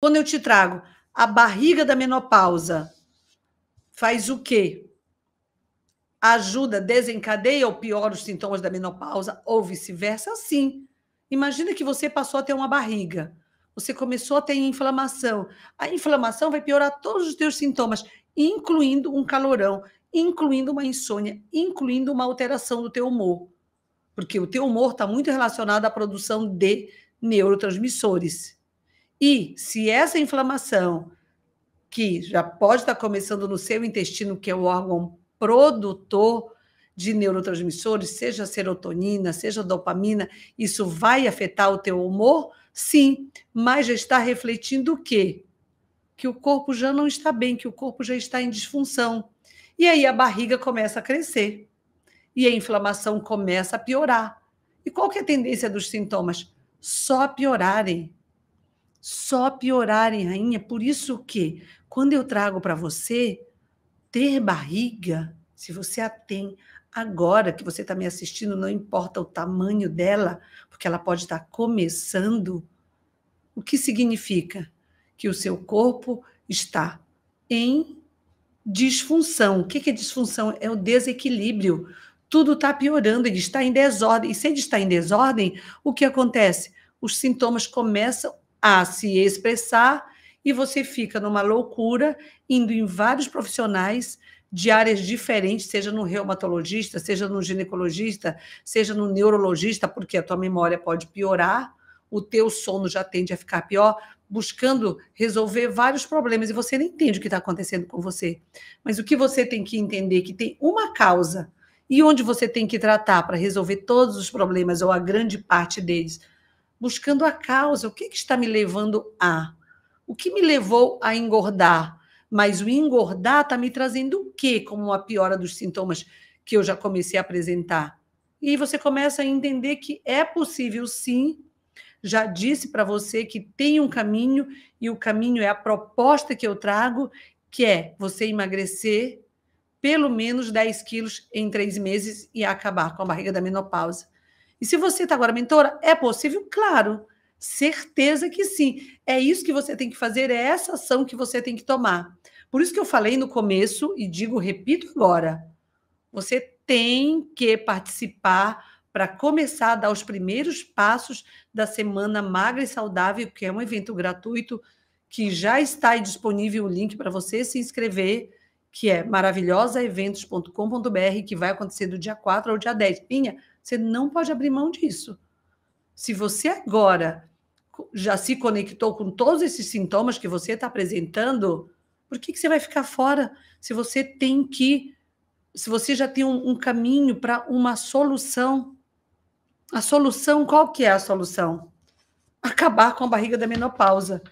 Quando eu te trago a barriga da menopausa, faz o quê? Ajuda, desencadeia ou piora os sintomas da menopausa ou vice-versa? Sim. Imagina que você passou a ter uma barriga. Você começou a ter inflamação. A inflamação vai piorar todos os teus sintomas, incluindo um calorão, incluindo uma insônia, incluindo uma alteração do teu humor. Porque o teu humor está muito relacionado à produção de neurotransmissores. E se essa inflamação, que já pode estar começando no seu intestino, que é o órgão produtor de neurotransmissores, seja serotonina, seja dopamina, isso vai afetar o teu humor? Sim, mas já está refletindo o quê? Que o corpo já não está bem, que o corpo já está em disfunção. E aí a barriga começa a crescer. E a inflamação começa a piorar. E qual que é a tendência dos sintomas? Só piorarem só piorarem, rainha. Por isso que, quando eu trago para você, ter barriga, se você a tem agora que você está me assistindo, não importa o tamanho dela, porque ela pode estar tá começando, o que significa? Que o seu corpo está em disfunção. O que é disfunção? É o desequilíbrio. Tudo está piorando, ele está em desordem. E se ele está em desordem, o que acontece? Os sintomas começam a se expressar e você fica numa loucura indo em vários profissionais de áreas diferentes, seja no reumatologista, seja no ginecologista, seja no neurologista, porque a tua memória pode piorar, o teu sono já tende a ficar pior, buscando resolver vários problemas e você não entende o que está acontecendo com você. Mas o que você tem que entender é que tem uma causa e onde você tem que tratar para resolver todos os problemas ou a grande parte deles buscando a causa. O que, que está me levando a? O que me levou a engordar? Mas o engordar está me trazendo o quê como uma piora dos sintomas que eu já comecei a apresentar? E você começa a entender que é possível sim. Já disse para você que tem um caminho, e o caminho é a proposta que eu trago, que é você emagrecer pelo menos 10 quilos em três meses e acabar com a barriga da menopausa. E se você está agora mentora, é possível? Claro, certeza que sim. É isso que você tem que fazer, é essa ação que você tem que tomar. Por isso que eu falei no começo e digo, repito agora: você tem que participar para começar a dar os primeiros passos da Semana Magra e Saudável, que é um evento gratuito que já está disponível o link para você se inscrever, que é maravilhosaeventos.com.br, que vai acontecer do dia 4 ao dia 10. Pinha, você não pode abrir mão disso. Se você agora já se conectou com todos esses sintomas que você está apresentando, por que, que você vai ficar fora? Se você tem que. Se você já tem um, um caminho para uma solução. A solução, qual que é a solução? Acabar com a barriga da menopausa.